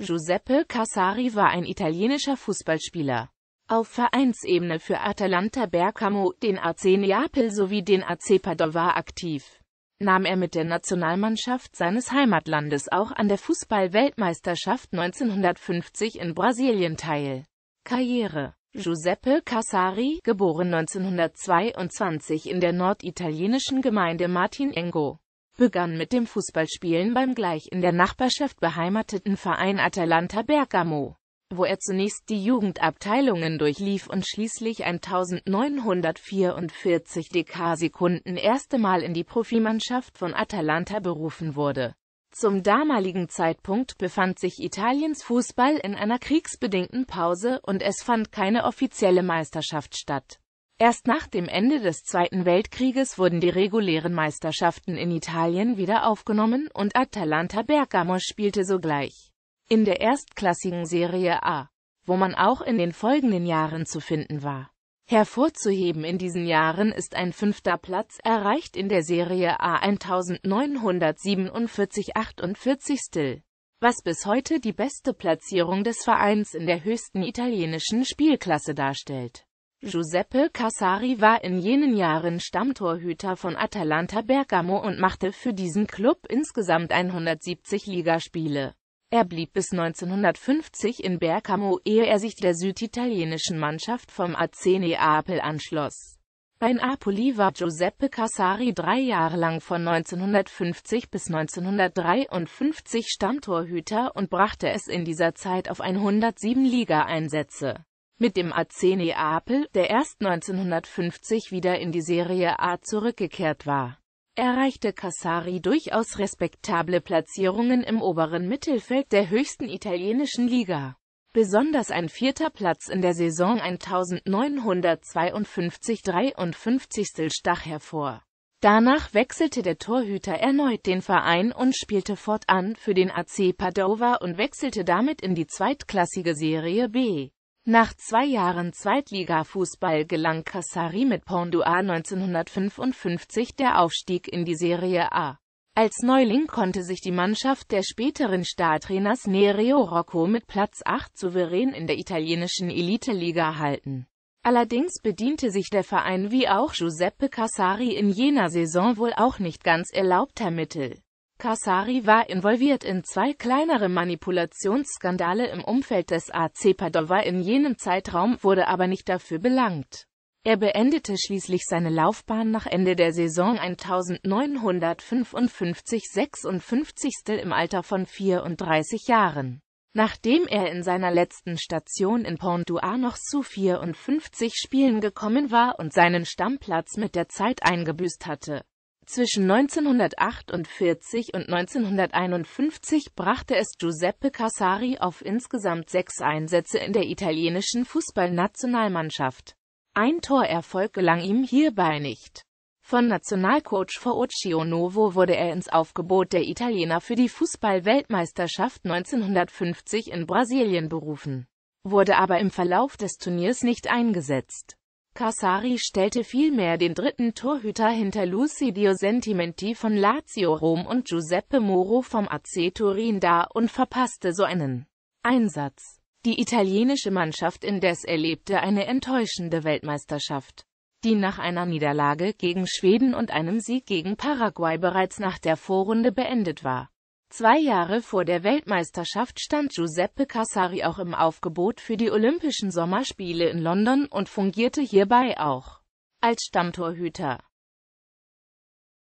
Giuseppe Cassari war ein italienischer Fußballspieler. Auf Vereinsebene für Atalanta Bergamo, den AC Neapel sowie den AC Padova aktiv. Nahm er mit der Nationalmannschaft seines Heimatlandes auch an der Fußball-Weltmeisterschaft 1950 in Brasilien teil. Karriere Giuseppe Cassari, geboren 1922 in der norditalienischen Gemeinde Martin Engo begann mit dem Fußballspielen beim gleich in der Nachbarschaft beheimateten Verein Atalanta Bergamo, wo er zunächst die Jugendabteilungen durchlief und schließlich 1944 DK-Sekunden erste Mal in die Profimannschaft von Atalanta berufen wurde. Zum damaligen Zeitpunkt befand sich Italiens Fußball in einer kriegsbedingten Pause und es fand keine offizielle Meisterschaft statt. Erst nach dem Ende des Zweiten Weltkrieges wurden die regulären Meisterschaften in Italien wieder aufgenommen und Atalanta Bergamo spielte sogleich in der erstklassigen Serie A, wo man auch in den folgenden Jahren zu finden war. Hervorzuheben in diesen Jahren ist ein fünfter Platz erreicht in der Serie A 1947-48 Still, was bis heute die beste Platzierung des Vereins in der höchsten italienischen Spielklasse darstellt. Giuseppe Cassari war in jenen Jahren Stammtorhüter von Atalanta Bergamo und machte für diesen Klub insgesamt 170 Ligaspiele. Er blieb bis 1950 in Bergamo, ehe er sich der süditalienischen Mannschaft vom AC Neapel anschloss. Bei Napoli war Giuseppe Cassari drei Jahre lang von 1950 bis 1953 Stammtorhüter und brachte es in dieser Zeit auf 107 Ligaeinsätze. Mit dem AC Neapel, der erst 1950 wieder in die Serie A zurückgekehrt war, erreichte Cassari durchaus respektable Platzierungen im oberen Mittelfeld der höchsten italienischen Liga. Besonders ein vierter Platz in der Saison 1952-53 stach hervor. Danach wechselte der Torhüter erneut den Verein und spielte fortan für den AC Padova und wechselte damit in die zweitklassige Serie B. Nach zwei Jahren Zweitligafußball gelang Cassari mit Pondua 1955 der Aufstieg in die Serie A. Als Neuling konnte sich die Mannschaft der späteren Startrainers Nereo Rocco mit Platz 8 souverän in der italienischen Eliteliga halten. Allerdings bediente sich der Verein wie auch Giuseppe Cassari in jener Saison wohl auch nicht ganz erlaubter Mittel. Kasari war involviert in zwei kleinere Manipulationsskandale im Umfeld des AC Padova in jenem Zeitraum, wurde aber nicht dafür belangt. Er beendete schließlich seine Laufbahn nach Ende der Saison 1955-56 im Alter von 34 Jahren. Nachdem er in seiner letzten Station in Pontua noch zu 54 Spielen gekommen war und seinen Stammplatz mit der Zeit eingebüßt hatte, zwischen 1948 und 1951 brachte es Giuseppe Cassari auf insgesamt sechs Einsätze in der italienischen Fußballnationalmannschaft. Ein Torerfolg gelang ihm hierbei nicht. Von Nationalcoach Fauccio Novo wurde er ins Aufgebot der Italiener für die Fußballweltmeisterschaft 1950 in Brasilien berufen, wurde aber im Verlauf des Turniers nicht eingesetzt. Cassari stellte vielmehr den dritten Torhüter hinter Lucidio Sentimenti von Lazio Rom und Giuseppe Moro vom AC Turin dar und verpasste so einen Einsatz. Die italienische Mannschaft indes erlebte eine enttäuschende Weltmeisterschaft, die nach einer Niederlage gegen Schweden und einem Sieg gegen Paraguay bereits nach der Vorrunde beendet war Zwei Jahre vor der Weltmeisterschaft stand Giuseppe Cassari auch im Aufgebot für die Olympischen Sommerspiele in London und fungierte hierbei auch als Stammtorhüter.